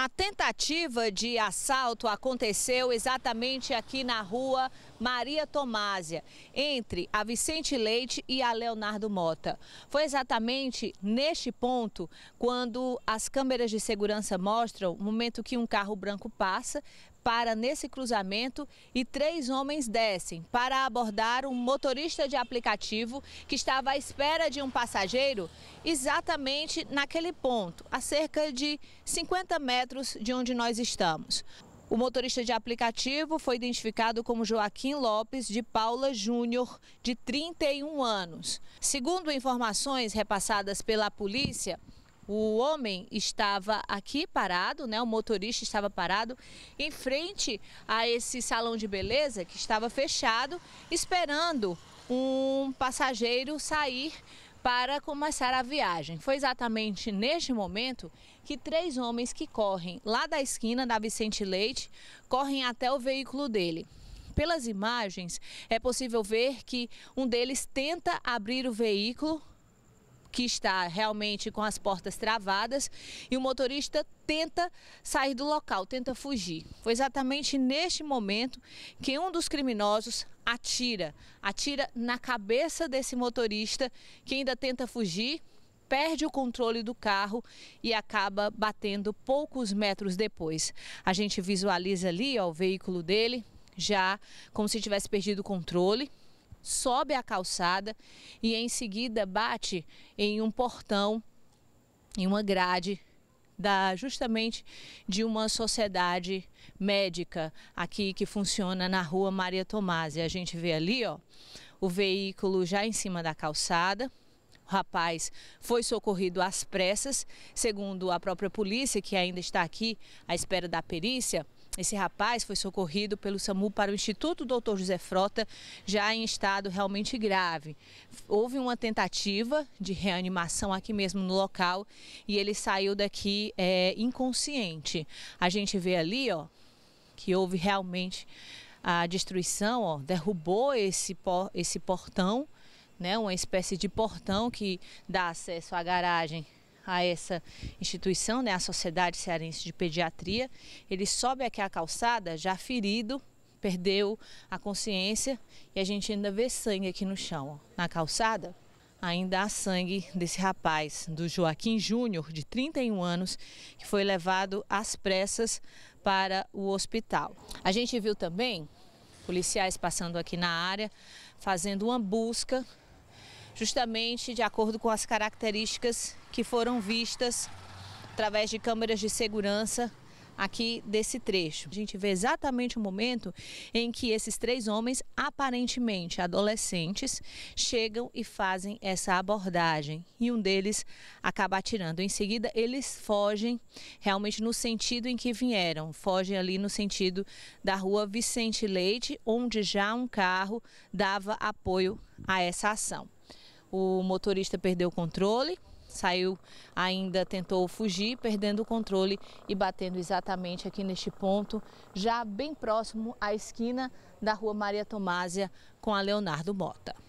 A tentativa de assalto aconteceu exatamente aqui na rua Maria Tomásia, entre a Vicente Leite e a Leonardo Mota. Foi exatamente neste ponto quando as câmeras de segurança mostram o momento que um carro branco passa, para nesse cruzamento e três homens descem para abordar um motorista de aplicativo que estava à espera de um passageiro exatamente naquele ponto, a cerca de 50 metros de onde nós estamos. O motorista de aplicativo foi identificado como Joaquim Lopes de Paula Júnior, de 31 anos. Segundo informações repassadas pela polícia, o homem estava aqui parado, né? O motorista estava parado em frente a esse salão de beleza que estava fechado, esperando um passageiro sair para começar a viagem. Foi exatamente neste momento que três homens que correm lá da esquina da Vicente Leite correm até o veículo dele. Pelas imagens, é possível ver que um deles tenta abrir o veículo, que está realmente com as portas travadas e o motorista tenta sair do local, tenta fugir. Foi exatamente neste momento que um dos criminosos atira, atira na cabeça desse motorista que ainda tenta fugir, perde o controle do carro e acaba batendo poucos metros depois. A gente visualiza ali ó, o veículo dele já como se tivesse perdido o controle sobe a calçada e em seguida bate em um portão, em uma grade da justamente de uma sociedade médica aqui que funciona na Rua Maria e A gente vê ali, ó, o veículo já em cima da calçada. O rapaz foi socorrido às pressas, segundo a própria polícia, que ainda está aqui à espera da perícia. Esse rapaz foi socorrido pelo SAMU para o Instituto Dr. José Frota, já em estado realmente grave. Houve uma tentativa de reanimação aqui mesmo no local e ele saiu daqui é, inconsciente. A gente vê ali ó, que houve realmente a destruição, ó, derrubou esse, por, esse portão, né, uma espécie de portão que dá acesso à garagem a essa instituição, né, a Sociedade Cearense de Pediatria. Ele sobe aqui a calçada já ferido, perdeu a consciência e a gente ainda vê sangue aqui no chão. Ó. Na calçada ainda há sangue desse rapaz, do Joaquim Júnior, de 31 anos, que foi levado às pressas para o hospital. A gente viu também policiais passando aqui na área, fazendo uma busca justamente de acordo com as características que foram vistas através de câmeras de segurança aqui desse trecho. A gente vê exatamente o momento em que esses três homens, aparentemente adolescentes, chegam e fazem essa abordagem. E um deles acaba atirando. Em seguida, eles fogem realmente no sentido em que vieram. Fogem ali no sentido da rua Vicente Leite, onde já um carro dava apoio a essa ação o motorista perdeu o controle, saiu, ainda tentou fugir, perdendo o controle e batendo exatamente aqui neste ponto, já bem próximo à esquina da rua Maria Tomásia com a Leonardo Mota.